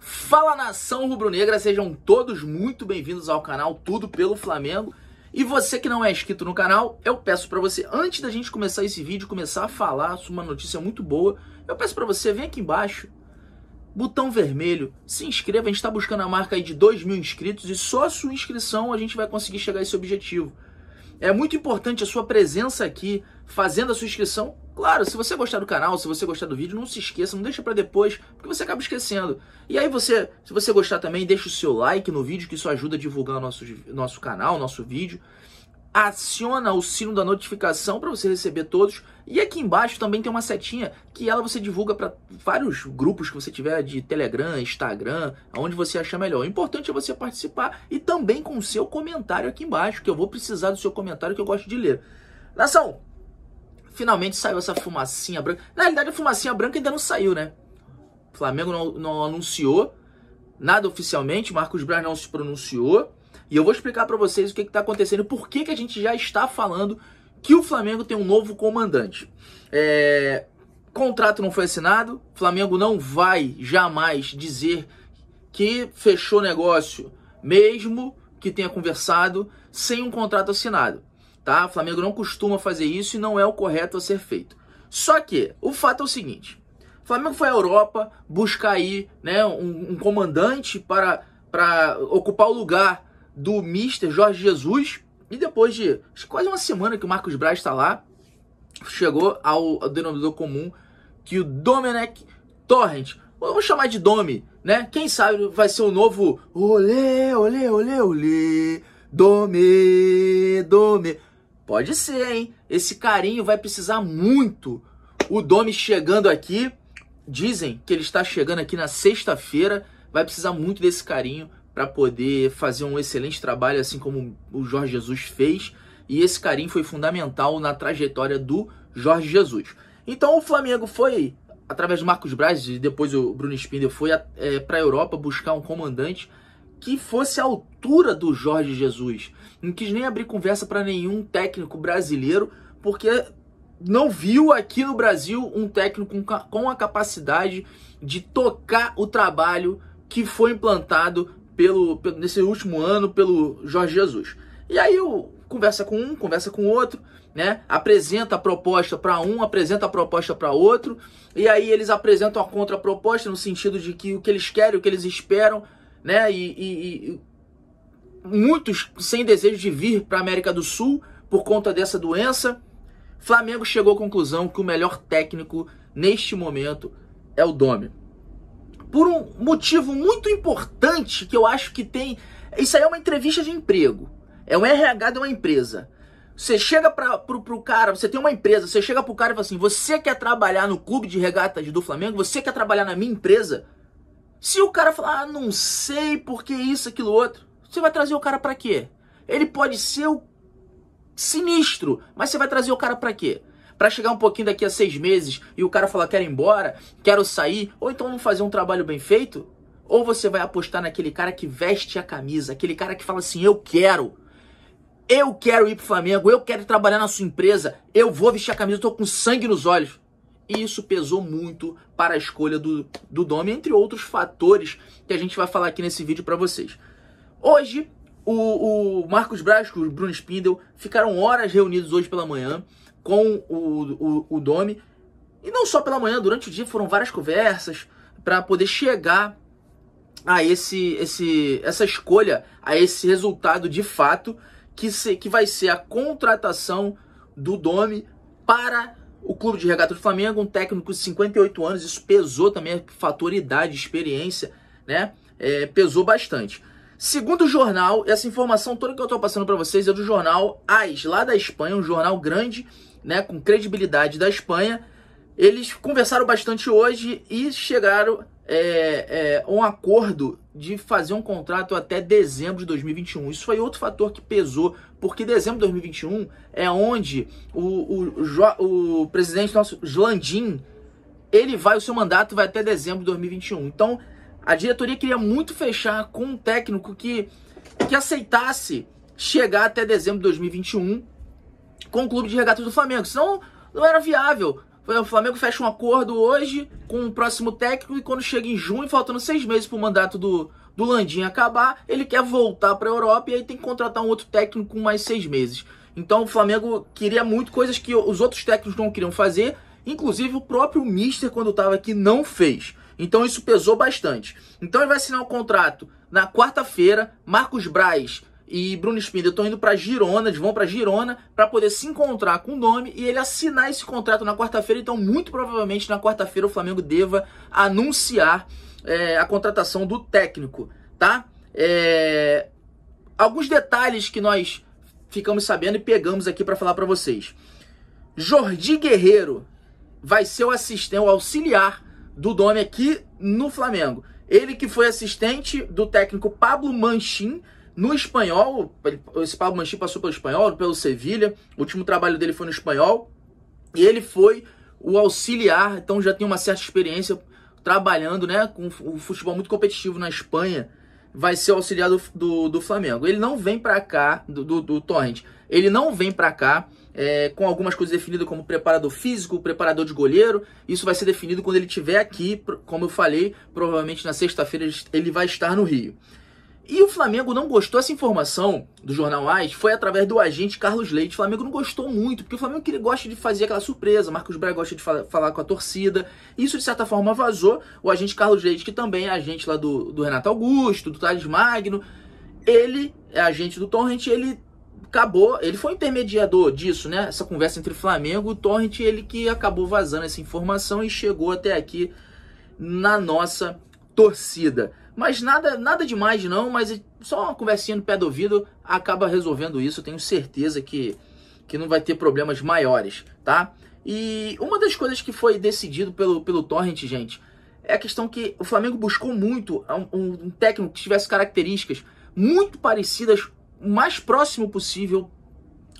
Fala nação rubro-negra, sejam todos muito bem-vindos ao canal Tudo pelo Flamengo. E você que não é inscrito no canal, eu peço para você, antes da gente começar esse vídeo, começar a falar sobre uma notícia muito boa, eu peço para você, vem aqui embaixo, botão vermelho, se inscreva, a gente está buscando a marca aí de 2 mil inscritos e só a sua inscrição a gente vai conseguir chegar a esse objetivo. É muito importante a sua presença aqui, fazendo a sua inscrição. Claro, se você gostar do canal, se você gostar do vídeo, não se esqueça, não deixa para depois, porque você acaba esquecendo. E aí você, se você gostar também, deixa o seu like no vídeo, que isso ajuda a divulgar nosso, nosso canal, nosso vídeo. Aciona o sino da notificação para você receber todos. E aqui embaixo também tem uma setinha que ela você divulga para vários grupos que você tiver de Telegram, Instagram, aonde você achar melhor. O importante é você participar e também com o seu comentário aqui embaixo, que eu vou precisar do seu comentário que eu gosto de ler. Nação, Finalmente saiu essa fumacinha branca. Na realidade, a fumacinha branca ainda não saiu, né? O Flamengo não, não anunciou nada oficialmente, Marcos Braz não se pronunciou. E eu vou explicar para vocês o que está acontecendo, por que, que a gente já está falando que o Flamengo tem um novo comandante. É... Contrato não foi assinado, Flamengo não vai jamais dizer que fechou negócio, mesmo que tenha conversado sem um contrato assinado tá? O Flamengo não costuma fazer isso e não é o correto a ser feito. Só que o fato é o seguinte: o Flamengo foi à Europa buscar aí, né, um, um comandante para, para ocupar o lugar do Mister Jorge Jesus. E depois de quase uma semana que o Marcos Braz está lá, chegou ao, ao denominador comum que o Domenech Torrent, vamos chamar de Domi, né? Quem sabe vai ser o novo olê, olê, olê, olê, Dome, Dome. Pode ser, hein? Esse carinho vai precisar muito. O Domi chegando aqui, dizem que ele está chegando aqui na sexta-feira, vai precisar muito desse carinho para poder fazer um excelente trabalho, assim como o Jorge Jesus fez. E esse carinho foi fundamental na trajetória do Jorge Jesus. Então o Flamengo foi, através do Marcos Braz e depois o Bruno Spinder, foi é, para a Europa buscar um comandante que fosse a altura do Jorge Jesus. Não quis nem abrir conversa para nenhum técnico brasileiro, porque não viu aqui no Brasil um técnico com a capacidade de tocar o trabalho que foi implantado pelo, pelo nesse último ano pelo Jorge Jesus. E aí eu conversa com um, conversa com outro, né? Apresenta a proposta para um, apresenta a proposta para outro, e aí eles apresentam a contraproposta no sentido de que o que eles querem, o que eles esperam né? E, e, e muitos sem desejo de vir para a América do Sul por conta dessa doença. Flamengo chegou à conclusão que o melhor técnico neste momento é o Domi. Por um motivo muito importante que eu acho que tem. Isso aí é uma entrevista de emprego. É um RH de uma empresa. Você chega para pro, pro cara, você tem uma empresa, você chega pro cara e fala assim: você quer trabalhar no clube de regatas do Flamengo? Você quer trabalhar na minha empresa? Se o cara falar, ah, não sei por que isso, aquilo, outro, você vai trazer o cara para quê? Ele pode ser o sinistro, mas você vai trazer o cara para quê? Para chegar um pouquinho daqui a seis meses e o cara falar, quero ir embora, quero sair, ou então não fazer um trabalho bem feito? Ou você vai apostar naquele cara que veste a camisa, aquele cara que fala assim, eu quero, eu quero ir pro Flamengo, eu quero trabalhar na sua empresa, eu vou vestir a camisa, eu tô com sangue nos olhos. E isso pesou muito para a escolha do, do nome, entre outros fatores que a gente vai falar aqui nesse vídeo para vocês. Hoje, o, o, Marcos Braz, e o Bruno Spindel ficaram horas reunidos hoje pela manhã com o, o, o Domi. E não só pela manhã, durante o dia foram várias conversas para poder chegar a esse, esse, essa escolha, a esse resultado de fato, que, se, que vai ser a contratação do Domi para o clube de regata do Flamengo, um técnico de 58 anos, isso pesou também, fator idade, experiência, né? É, pesou bastante. Segundo o jornal, essa informação toda que eu estou passando para vocês é do jornal AS, lá da Espanha, um jornal grande, né, com credibilidade da Espanha. Eles conversaram bastante hoje e chegaram é, é, a um acordo de fazer um contrato até dezembro de 2021. Isso foi outro fator que pesou, porque dezembro de 2021 é onde o, o, o presidente nosso, Jlandim, ele vai, o seu mandato vai até dezembro de 2021. Então, a diretoria queria muito fechar com um técnico que, que aceitasse chegar até dezembro de 2021 com o clube de regatas do Flamengo. Senão, não era viável por exemplo, o Flamengo fecha um acordo hoje com o próximo técnico e quando chega em junho, faltando seis meses para o mandato do, do Landim acabar, ele quer voltar para a Europa e aí tem que contratar um outro técnico com mais seis meses. Então o Flamengo queria muito coisas que os outros técnicos não queriam fazer, inclusive o próprio Mister, quando estava aqui, não fez. Então isso pesou bastante. Então ele vai assinar o um contrato na quarta-feira. Marcos Braz e Bruno Spindler estão indo para Girona, eles vão para Girona para poder se encontrar com o Domi e ele assinar esse contrato na quarta-feira. Então, muito provavelmente na quarta-feira o Flamengo deva anunciar é, a contratação do técnico, tá? É, alguns detalhes que nós ficamos sabendo e pegamos aqui para falar para vocês. Jordi Guerreiro vai ser o assistente, o auxiliar do Domi aqui no Flamengo. Ele que foi assistente do técnico Pablo Manchin no espanhol, esse Pablo manchi passou pelo espanhol, pelo Sevilha. O último trabalho dele foi no espanhol. E ele foi o auxiliar, então já tem uma certa experiência trabalhando né, com o futebol muito competitivo na Espanha. Vai ser auxiliar do, do, do Flamengo. Ele não vem para cá, do, do, do Torrent, ele não vem para cá é, com algumas coisas definidas como preparador físico, preparador de goleiro. Isso vai ser definido quando ele estiver aqui, como eu falei, provavelmente na sexta-feira ele vai estar no Rio. E o Flamengo não gostou essa informação do jornal AS, foi através do agente Carlos Leite. O Flamengo não gostou muito, porque o Flamengo que ele gosta de fazer aquela surpresa, Marcos Braga gosta de fala, falar com a torcida. Isso de certa forma vazou. O agente Carlos Leite, que também é agente lá do, do Renato Augusto, do Thales Magno, ele é agente do Torrent, ele acabou, ele foi intermediador disso, né? Essa conversa entre Flamengo e Torrent, ele que acabou vazando essa informação e chegou até aqui na nossa torcida. Mas nada, nada demais não, mas só uma conversinha no pé do ouvido acaba resolvendo isso. Tenho certeza que, que não vai ter problemas maiores, tá? E uma das coisas que foi decidido pelo, pelo Torrent, gente, é a questão que o Flamengo buscou muito um, um técnico que tivesse características muito parecidas, o mais próximo possível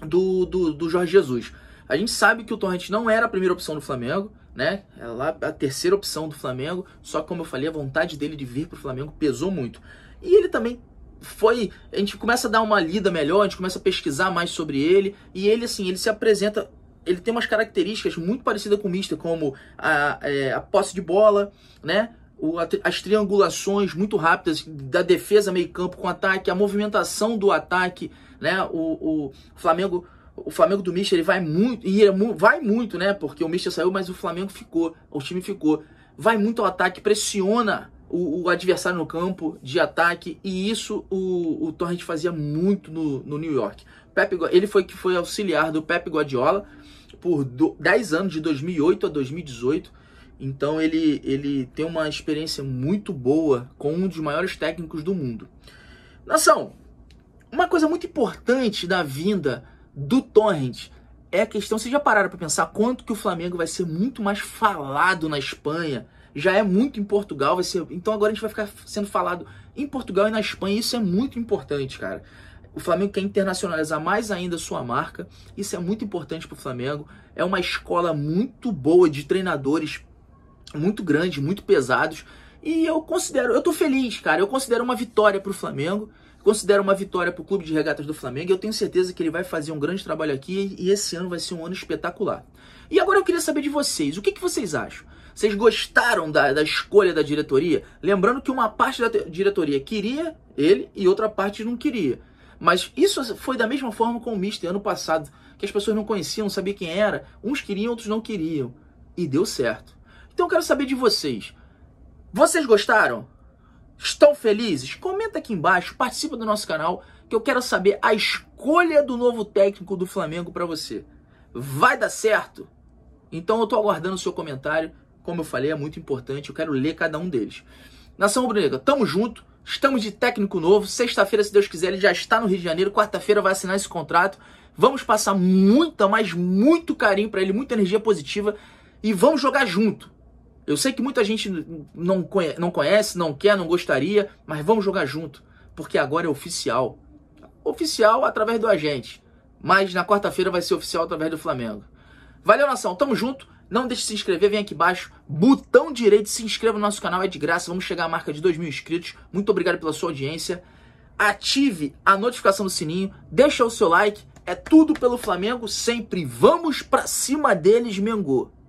do, do, do Jorge Jesus. A gente sabe que o Torrent não era a primeira opção do Flamengo, né? É lá a terceira opção do Flamengo, só que como eu falei, a vontade dele de vir para o Flamengo pesou muito. E ele também foi, a gente começa a dar uma lida melhor, a gente começa a pesquisar mais sobre ele, e ele assim, ele se apresenta ele tem umas características muito parecidas com o Mister, como a, é, a posse de bola, né? O, as triangulações muito rápidas da defesa meio campo com ataque, a movimentação do ataque, né? O, o Flamengo o Flamengo do Mister ele vai muito, e é vai muito, né? Porque o Mister saiu, mas o Flamengo ficou, o time ficou. Vai muito ao ataque, pressiona o, o adversário no campo de ataque, e isso o, o Torrent fazia muito no, no New York. Pepe, ele foi que foi auxiliar do Pep Guardiola por 10 anos, de 2008 a 2018. Então ele, ele tem uma experiência muito boa com um dos maiores técnicos do mundo. Nação, uma coisa muito importante da vinda do Torrent é a questão, vocês já pararam para pensar quanto que o Flamengo vai ser muito mais falado na Espanha? Já é muito em Portugal, vai ser. Então agora a gente vai ficar sendo falado em Portugal e na Espanha, isso é muito importante, cara. O Flamengo quer internacionalizar mais ainda sua marca, isso é muito importante para o Flamengo. É uma escola muito boa de treinadores, muito grande, muito pesados. E eu considero, eu tô feliz, cara. Eu considero uma vitória para o Flamengo. Considero uma vitória para o Clube de Regatas do Flamengo. Eu tenho certeza que ele vai fazer um grande trabalho aqui e esse ano vai ser um ano espetacular. E agora eu queria saber de vocês, o que, que vocês acham? Vocês gostaram da, da escolha da diretoria? Lembrando que uma parte da diretoria queria ele e outra parte não queria. Mas isso foi da mesma forma com o Mister ano passado, que as pessoas não conheciam, não sabiam quem era, uns queriam, outros não queriam. E deu certo. Então eu quero saber de vocês. Vocês gostaram? Estão felizes? Comenta aqui embaixo, participa do nosso canal, que eu quero saber a escolha do novo técnico do Flamengo para você. Vai dar certo? Então eu tô aguardando o seu comentário. Como eu falei, é muito importante, eu quero ler cada um deles. Nação Rubro-Negra, tamo junto. Estamos de técnico novo. Sexta-feira, se Deus quiser, ele já está no Rio de Janeiro. Quarta-feira vai assinar esse contrato. Vamos passar muita, mas muito carinho para ele, muita energia positiva e vamos jogar junto. Eu sei que muita gente não conhece, não quer, não gostaria, mas vamos jogar junto, porque agora é oficial. Oficial através do agente, mas na quarta-feira vai ser oficial através do Flamengo. Valeu, nação, tamo junto. Não deixe de se inscrever, vem aqui embaixo, botão direito, se inscreva no nosso canal, é de graça. Vamos chegar à marca de 2 mil inscritos. Muito obrigado pela sua audiência. Ative a notificação do sininho, deixa o seu like. É tudo pelo Flamengo, sempre vamos pra cima deles, Mengo.